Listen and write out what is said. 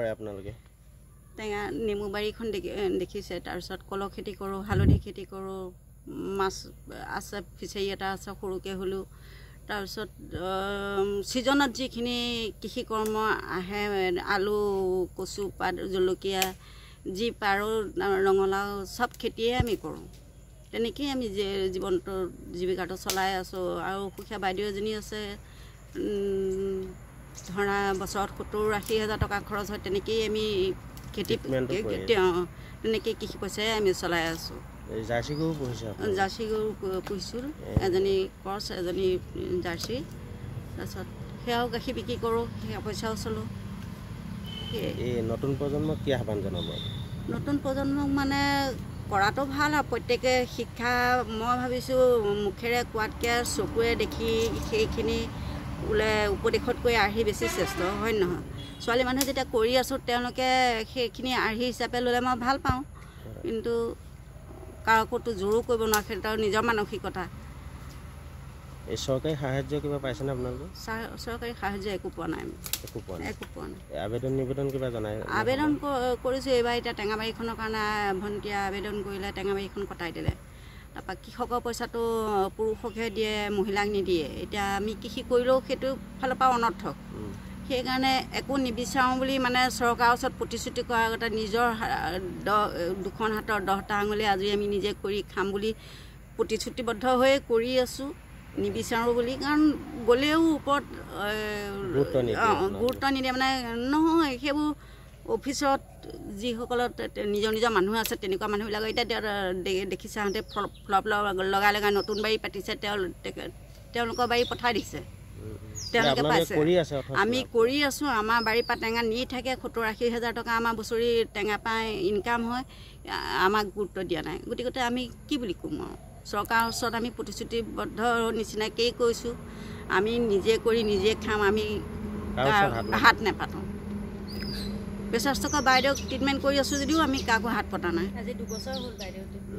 টেঙা নেমু বাৰীখন দেখিছে তাৰপিছত কল খেতি কৰোঁ হালধি খেতি কৰোঁ মাছ আছে ফিচাৰী এটা আছে সৰুকৈ হ'লেও তাৰপিছত ছিজনত যিখিনি কৃষি কৰ্ম আহে আলু কচু পাত জলকীয়া যি পাৰো ৰঙালাও চব খেতিয়ে আমি কৰোঁ তেনেকেই আমি জীৱনটো জীৱিকাটো চলাই আছোঁ আৰু সুখীয়া বাইদেউ এজনী আছে ধৰা বছৰত সত্তৰ আশী হাজাৰ টকা খৰচ হয় তেনেকেই আমি খেতি তেনেকে কৃষি পইচাই আমি চলাই আছোঁ জাৰ্চি গৰু পুহিছোঁ জাৰ্চি গৰু পুহিছোঁ এজনী ক্ৰছ এজনী জাৰ্চি তাৰপিছত সেয়াও গাখীৰ বিক্ৰী কৰোঁ সেয়া পইচাও চলোঁ নতুন প্ৰজন্মক কি আহ্বান জনাব নতুন প্ৰজন্মক মানে কৰাটো ভাল আৰু প্ৰত্যেকে শিক্ষা মই ভাবিছোঁ মুখেৰে কোৱাতকৈ চকুৰে দেখি সেইখিনি বোলে উপদেশতকৈ আৰ্হি বেছি শ্ৰেষ্ঠ হয় নহয় ছোৱালী মানুহে যেতিয়া কৰি আছোঁ তেওঁলোকে সেইখিনি আৰ্হি হিচাপে ল'লে মই ভাল পাওঁ কিন্তু কাকোতো জোৰো কৰিব নোৱাৰে সেইটো নিজৰ মানসিকতা এই চৰকাৰী সাহাৰ্য কিবা পাইছেনে আপোনালোকে চৰকাৰী সাহাৰ্য একো পোৱা নাই একো পোৱা নাই একো পোৱা নাই আবেদন নিবেদন কিবা জনাই আবেদন কৰিছোঁ এইবাৰ এতিয়া টেঙাবাৰীখনৰ কাৰণে ভণ্টীয়ে আবেদন কৰিলে টেঙাবাৰীখন কটাই দিলে তাৰপৰা কৃষকৰ পইচাটো পুৰুষকহে দিয়ে মহিলাক নিদিয়ে এতিয়া আমি কৃষি কৰিলেও সেইটো ফালৰ পৰা অনৰ্থক সেইকাৰণে একো নিবিচাৰোঁ বুলি মানে চৰকাৰৰ ওচৰত প্ৰতিশ্ৰুতি কৰাৰ আগতে নিজৰ দহ দুখন হাতৰ দহটা আঙুলি আজৰি আমি নিজে কৰি খাম বুলি প্ৰতিশ্ৰুতিবদ্ধ হৈয়ে কৰি আছোঁ নিবিচাৰোঁ বুলি কাৰণ গ'লেও ওপৰত গুৰুত্ব নিদিয়ে মানে নহয় সেইবোৰ অফিচত যিসকলত নিজৰ নিজৰ মানুহ আছে তেনেকুৱা মানুহবিলাকে এতিয়া তেওঁ দেখিছে সিহঁতে ফ্লপ ফ্লপ লগাই লগাই নতুন বাৰী পাতিছে তেওঁ তেওঁলোকৰ বাৰী পঠাই দিছে তেওঁলোকে পাইছে আমি কৰি আছোঁ আমাৰ বাৰীৰ পৰা টেঙা নি থাকে সত্তৰ আশী হাজাৰ টকা আমাৰ বছৰি টেঙা পাই ইনকাম হয় আমাক গুৰুত্ব দিয়া নাই গতিকে আমি কি বুলি ক'ম আৰু চৰকাৰৰ ওচৰত আমি প্ৰতিশ্ৰুতিবদ্ধ নিচিনাকেই কৈছোঁ আমি নিজে কৰি নিজে খাম আমি হাত নেপাতোঁ প্ৰেচাৰ ষ্ট্ৰকৰ বাইদেউক ট্ৰিটমেণ্ট কৰি আছোঁ যদিও আমি কাকো হাত পতা নাই আজি দুবছৰ হ'ল বাইদেউ